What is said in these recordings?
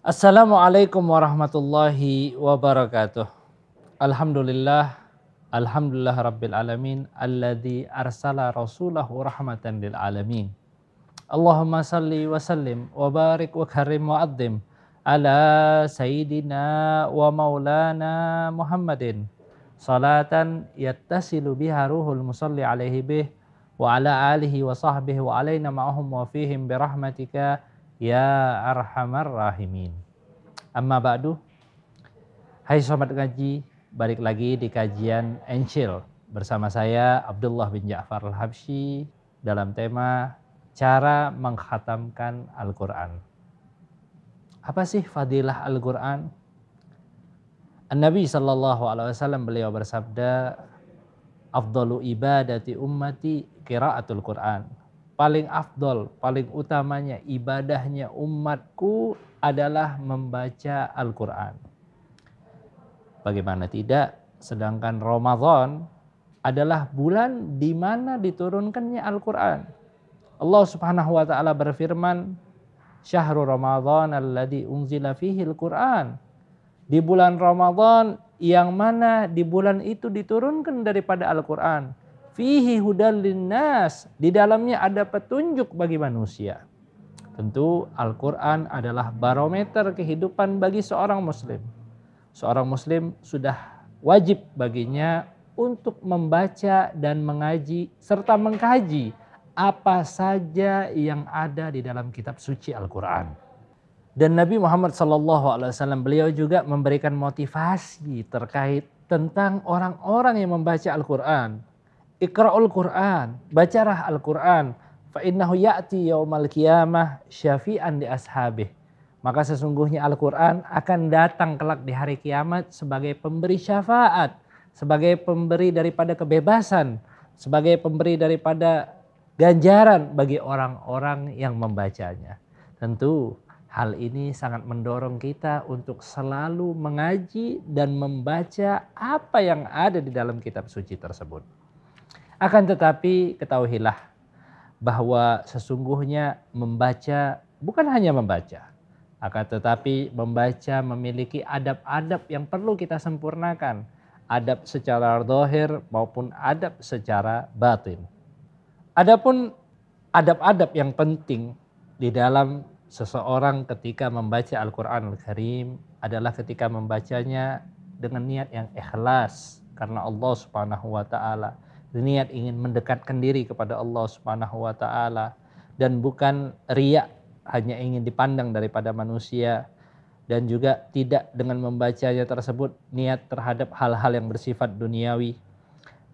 Assalamualaikum warahmatullahi wabarakatuh. Alhamdulillah, alhamdulillah rabbil alamin alladzi arsala rasulahu rahmatan lil alamin. Allahumma salli wa sallim wa barik wa karim wa adzim ala sayyidina wa maulana Muhammadin salatan yattasilu biha ruhul musalli alaihi bih wa ala alihi wa sahbihi wa alaina ma'ahum wa fihim birahmatika ya arhamar rahimin. Amma ba'du. Hai sobat ngaji, balik lagi di kajian Encil bersama saya Abdullah bin Ja'far Al-Habsyi dalam tema cara menghatamkan Al-Qur'an. Apa sih fadilah Al-Qur'an? Nabi sallallahu alaihi wasallam beliau bersabda, "Afdalu ibadati ummati qiraatul Qur'an." paling afdol, paling utamanya ibadahnya umatku adalah membaca Al-Quran. Bagaimana tidak, sedangkan Ramadan adalah bulan di mana diturunkannya Al-Quran. Allah subhanahu wa ta'ala berfirman, Syahrul Ramadan alladhi unzila fihi Al-Quran. Di bulan Ramadan yang mana di bulan itu diturunkan daripada Al-Quran fihi hudal Di dalamnya ada petunjuk bagi manusia. Tentu Al-Qur'an adalah barometer kehidupan bagi seorang muslim. Seorang muslim sudah wajib baginya untuk membaca dan mengaji serta mengkaji apa saja yang ada di dalam kitab suci Al-Qur'an. Dan Nabi Muhammad SAW beliau juga memberikan motivasi terkait tentang orang-orang yang membaca Al-Quran. Iqra'ul Qur'an, bacalah Al-Qur'an, fa innahu ya'ti yaumal qiyamah syafi'an li ashabih. Maka sesungguhnya Al-Qur'an akan datang kelak di hari kiamat sebagai pemberi syafaat, sebagai pemberi daripada kebebasan, sebagai pemberi daripada ganjaran bagi orang-orang yang membacanya. Tentu hal ini sangat mendorong kita untuk selalu mengaji dan membaca apa yang ada di dalam kitab suci tersebut. Akan tetapi ketahuilah bahwa sesungguhnya membaca bukan hanya membaca, akan tetapi membaca memiliki adab-adab yang perlu kita sempurnakan, adab secara dohir maupun adab secara batin. Adapun adab-adab yang penting di dalam seseorang ketika membaca Al-Quran Al-Karim adalah ketika membacanya dengan niat yang ikhlas karena Allah Subhanahu wa Ta'ala niat ingin mendekatkan diri kepada Allah Subhanahu wa taala dan bukan riak hanya ingin dipandang daripada manusia dan juga tidak dengan membacanya tersebut niat terhadap hal-hal yang bersifat duniawi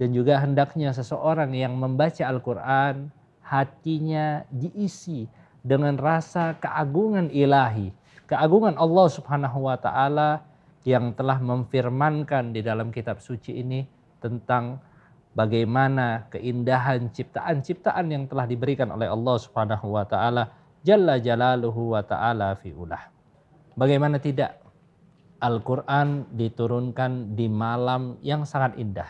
dan juga hendaknya seseorang yang membaca Al-Qur'an hatinya diisi dengan rasa keagungan ilahi, keagungan Allah Subhanahu wa taala yang telah memfirmankan di dalam kitab suci ini tentang bagaimana keindahan ciptaan-ciptaan yang telah diberikan oleh Allah Subhanahu wa taala jalla jalaluhu wa taala fi ulah. Bagaimana tidak Al-Qur'an diturunkan di malam yang sangat indah.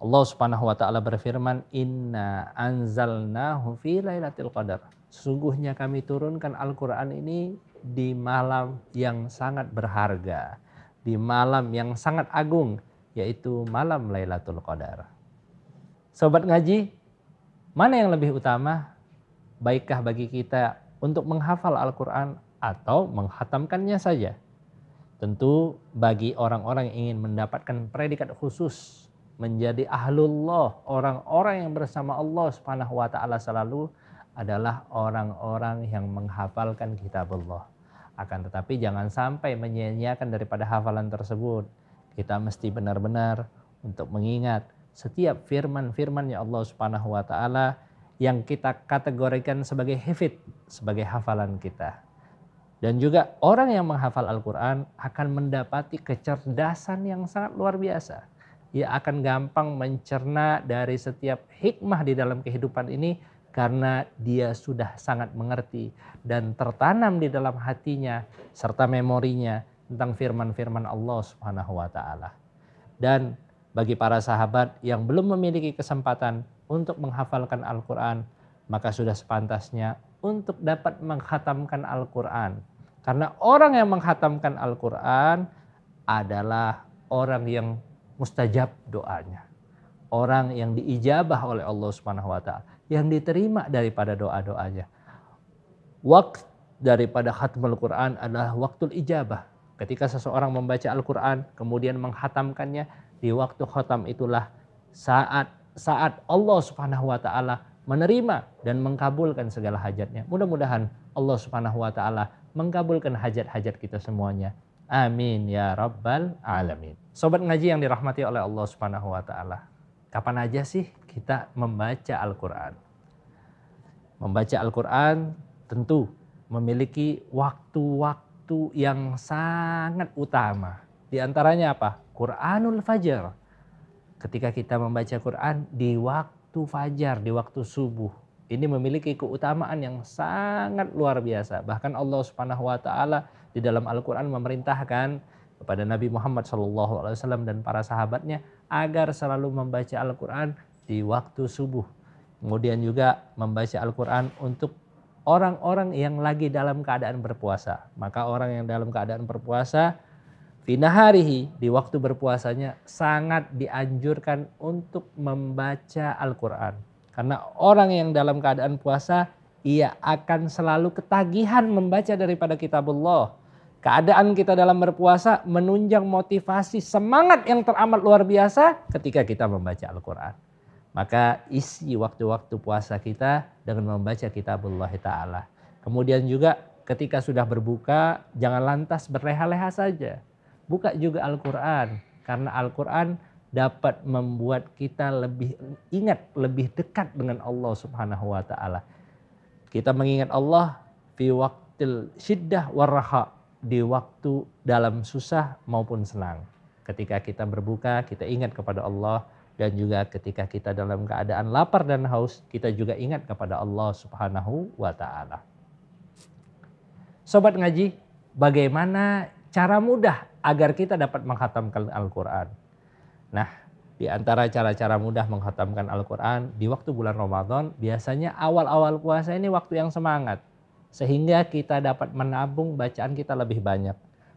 Allah Subhanahu wa taala berfirman, "Inna anzalnahu fi lailatul qadar." Sesungguhnya kami turunkan Al-Qur'an ini di malam yang sangat berharga, di malam yang sangat agung, yaitu malam Lailatul Qadar. Sobat ngaji, mana yang lebih utama? Baikkah bagi kita untuk menghafal Al-Quran atau menghatamkannya saja? Tentu bagi orang-orang yang ingin mendapatkan predikat khusus menjadi ahlullah, orang-orang yang bersama Allah Subhanahu wa taala selalu adalah orang-orang yang menghafalkan kitab Allah. Akan tetapi jangan sampai menyia-nyiakan daripada hafalan tersebut kita mesti benar-benar untuk mengingat setiap firman-firmannya firman Allah Subhanahu wa taala yang kita kategorikan sebagai hifid, sebagai hafalan kita. Dan juga orang yang menghafal Al-Quran akan mendapati kecerdasan yang sangat luar biasa. Ia akan gampang mencerna dari setiap hikmah di dalam kehidupan ini karena dia sudah sangat mengerti dan tertanam di dalam hatinya serta memorinya tentang firman-firman Allah Subhanahu wa taala. Dan bagi para sahabat yang belum memiliki kesempatan untuk menghafalkan Al-Qur'an, maka sudah sepantasnya untuk dapat menghatamkan Al-Qur'an. Karena orang yang menghatamkan Al-Qur'an adalah orang yang mustajab doanya. Orang yang diijabah oleh Allah Subhanahu wa taala, yang diterima daripada doa-doanya. Waktu daripada khatmul Quran adalah waktu ijabah. Ketika seseorang membaca Al-Quran, kemudian menghatamkannya, di waktu khatam itulah saat saat Allah Subhanahu wa taala menerima dan mengkabulkan segala hajatnya. Mudah-mudahan Allah Subhanahu wa taala mengkabulkan hajat-hajat kita semuanya. Amin ya rabbal alamin. Sobat ngaji yang dirahmati oleh Allah Subhanahu wa taala. Kapan aja sih kita membaca Al-Qur'an? Membaca Al-Qur'an tentu memiliki waktu-waktu waktu yang sangat utama. Di antaranya apa? Quranul Fajar. Ketika kita membaca Quran di waktu fajar, di waktu subuh. Ini memiliki keutamaan yang sangat luar biasa. Bahkan Allah Subhanahu wa taala di dalam Al-Qur'an memerintahkan kepada Nabi Muhammad SAW dan para sahabatnya agar selalu membaca Al-Quran di waktu subuh. Kemudian juga membaca Al-Quran untuk orang-orang yang lagi dalam keadaan berpuasa. Maka orang yang dalam keadaan berpuasa finaharihi di waktu berpuasanya sangat dianjurkan untuk membaca Al-Qur'an. Karena orang yang dalam keadaan puasa ia akan selalu ketagihan membaca daripada kitab Allah. Keadaan kita dalam berpuasa menunjang motivasi semangat yang teramat luar biasa ketika kita membaca Al-Qur'an. Maka isi waktu-waktu puasa kita dengan membaca kitabullah ta'ala. Kemudian juga ketika sudah berbuka, jangan lantas berleha-leha saja. Buka juga Al-Quran. Karena Al-Quran dapat membuat kita lebih ingat, lebih dekat dengan Allah subhanahu wa ta'ala. Kita mengingat Allah di waktu syiddah warraha. Di waktu dalam susah maupun senang. Ketika kita berbuka, kita ingat kepada Allah dan juga ketika kita dalam keadaan lapar dan haus kita juga ingat kepada Allah Subhanahu wa taala. Sobat ngaji, bagaimana cara mudah agar kita dapat menghatamkan Al-Qur'an? Nah, di antara cara-cara mudah menghatamkan Al-Qur'an di waktu bulan Ramadan, biasanya awal-awal puasa ini waktu yang semangat sehingga kita dapat menabung bacaan kita lebih banyak.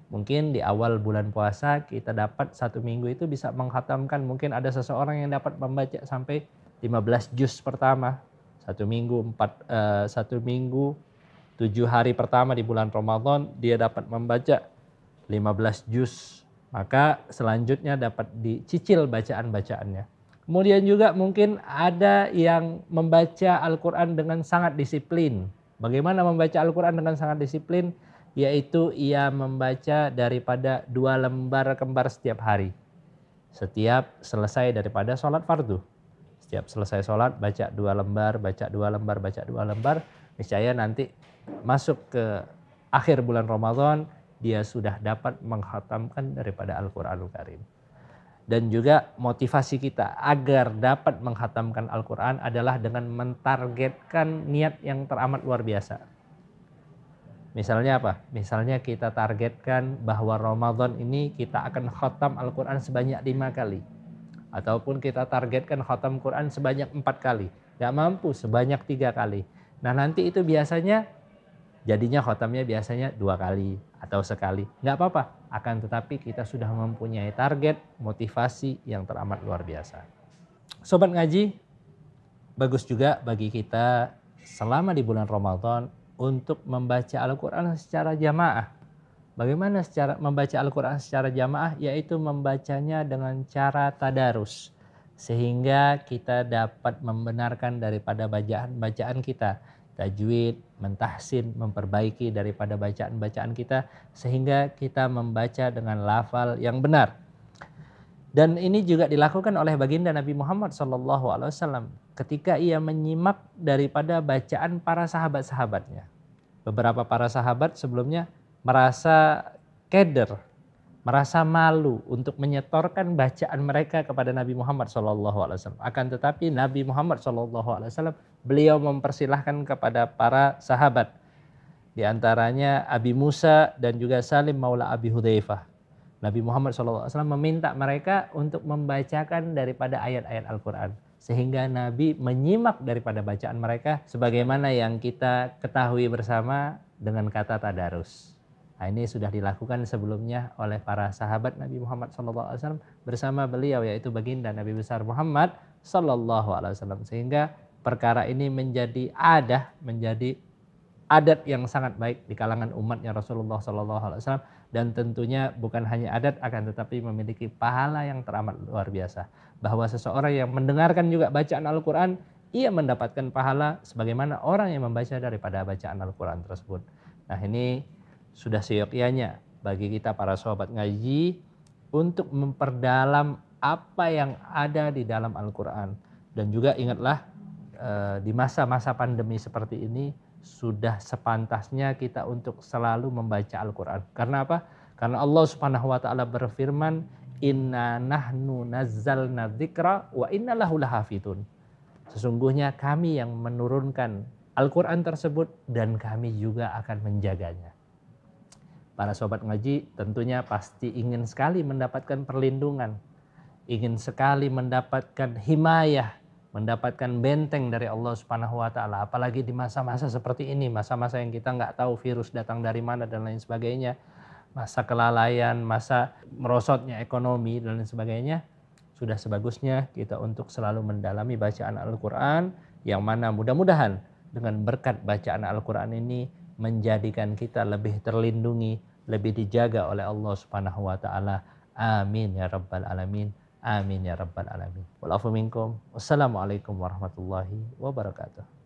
Mungkin di awal bulan puasa kita dapat satu minggu itu bisa menghatamkan. Mungkin ada seseorang yang dapat membaca sampai 15 juz pertama. Satu minggu, empat, uh, satu minggu tujuh hari pertama di bulan Ramadan dia dapat membaca 15 juz. Maka selanjutnya dapat dicicil bacaan-bacaannya. Kemudian juga mungkin ada yang membaca Al-Quran dengan sangat disiplin. Bagaimana membaca Al-Quran dengan sangat disiplin? yaitu ia membaca daripada dua lembar kembar setiap hari. Setiap selesai daripada sholat fardu. Setiap selesai sholat baca dua lembar, baca dua lembar, baca dua lembar. misalnya nanti masuk ke akhir bulan Ramadan dia sudah dapat menghatamkan daripada Al-Quranul Karim. Dan juga motivasi kita agar dapat menghatamkan Al-Quran adalah dengan mentargetkan niat yang teramat luar biasa Misalnya apa? Misalnya kita targetkan bahwa Ramadan ini kita akan khatam Al-Quran sebanyak lima kali. Ataupun kita targetkan khatam Quran sebanyak empat kali. Gak mampu sebanyak tiga kali. Nah nanti itu biasanya jadinya khatamnya biasanya dua kali atau sekali. Gak apa-apa. Akan tetapi kita sudah mempunyai target motivasi yang teramat luar biasa. Sobat ngaji, bagus juga bagi kita selama di bulan Ramadan untuk membaca Al-Quran secara jamaah. Bagaimana secara membaca Al-Quran secara jamaah? Yaitu membacanya dengan cara tadarus. Sehingga kita dapat membenarkan daripada bacaan-bacaan kita. Tajwid, mentahsin, memperbaiki daripada bacaan-bacaan kita. Sehingga kita membaca dengan lafal yang benar. Dan ini juga dilakukan oleh baginda Nabi Muhammad SAW ketika ia menyimak daripada bacaan para sahabat-sahabatnya. Beberapa para sahabat sebelumnya merasa keder, merasa malu untuk menyetorkan bacaan mereka kepada Nabi Muhammad SAW. Akan tetapi Nabi Muhammad SAW beliau mempersilahkan kepada para sahabat. Di antaranya Abi Musa dan juga Salim Maula Abi Hudhaifah. Nabi Muhammad SAW meminta mereka untuk membacakan daripada ayat-ayat Al-Quran sehingga Nabi menyimak daripada bacaan mereka sebagaimana yang kita ketahui bersama dengan kata tadarus. Nah, ini sudah dilakukan sebelumnya oleh para sahabat Nabi Muhammad SAW bersama beliau yaitu baginda Nabi besar Muhammad SAW sehingga perkara ini menjadi adah menjadi adat yang sangat baik di kalangan umatnya Rasulullah SAW dan tentunya bukan hanya adat akan tetapi memiliki pahala yang teramat luar biasa bahwa seseorang yang mendengarkan juga bacaan Al-Qur'an ia mendapatkan pahala sebagaimana orang yang membaca daripada bacaan Al-Qur'an tersebut. Nah, ini sudah seyogyanya bagi kita para sahabat ngaji untuk memperdalam apa yang ada di dalam Al-Qur'an dan juga ingatlah eh, di masa-masa pandemi seperti ini sudah sepantasnya kita untuk selalu membaca Al-Quran. Karena apa? Karena Allah Subhanahu wa taala berfirman, "Inna nahnu nazzalna dzikra wa inna lahu lahafidun." Sesungguhnya kami yang menurunkan Al-Qur'an tersebut dan kami juga akan menjaganya. Para sobat ngaji tentunya pasti ingin sekali mendapatkan perlindungan, ingin sekali mendapatkan himayah mendapatkan benteng dari Allah Subhanahu wa taala apalagi di masa-masa seperti ini masa-masa yang kita nggak tahu virus datang dari mana dan lain sebagainya masa kelalaian masa merosotnya ekonomi dan lain sebagainya sudah sebagusnya kita untuk selalu mendalami bacaan Al-Qur'an yang mana mudah-mudahan dengan berkat bacaan Al-Qur'an ini menjadikan kita lebih terlindungi lebih dijaga oleh Allah Subhanahu wa taala amin ya rabbal alamin Amin ya rabbal alamin. Walafu minkum. Wassalamualaikum warahmatullahi wabarakatuh.